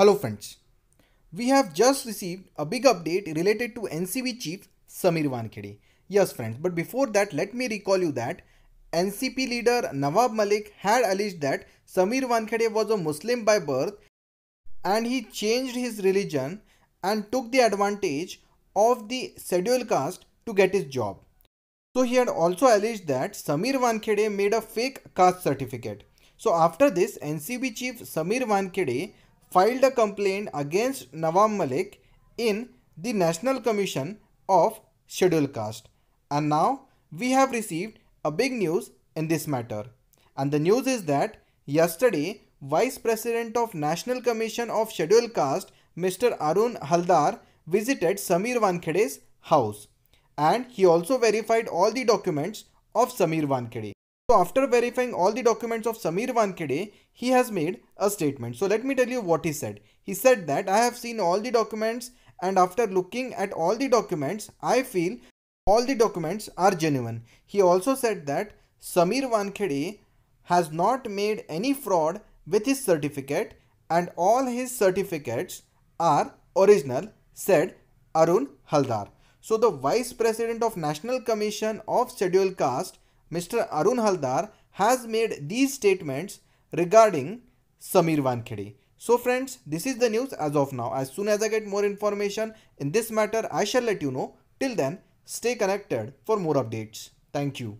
Hello friends, we have just received a big update related to NCB chief Samir Wankhede. Yes friends, but before that let me recall you that NCP leader Nawab Malik had alleged that Samir Wankhede was a Muslim by birth and he changed his religion and took the advantage of the scheduled caste to get his job. So he had also alleged that Samir Wankhede made a fake caste certificate. So after this, NCB chief Samir Wankhede filed a complaint against Nawab Malik in the National Commission of Scheduled Caste. And now we have received a big news in this matter. And the news is that yesterday Vice President of National Commission of Scheduled Caste Mr. Arun Haldar visited Samir Vankhede's house and he also verified all the documents of Samir Vankhede. So after verifying all the documents of Samir Wankhede, he has made a statement. So let me tell you what he said. He said that I have seen all the documents and after looking at all the documents, I feel all the documents are genuine. He also said that Samir Wankhede has not made any fraud with his certificate and all his certificates are original, said Arun Haldar. So the Vice President of National Commission of Scheduled Caste Mr. Arun Haldar has made these statements regarding Samir Vankhede. So friends, this is the news as of now. As soon as I get more information in this matter, I shall let you know. Till then, stay connected for more updates. Thank you.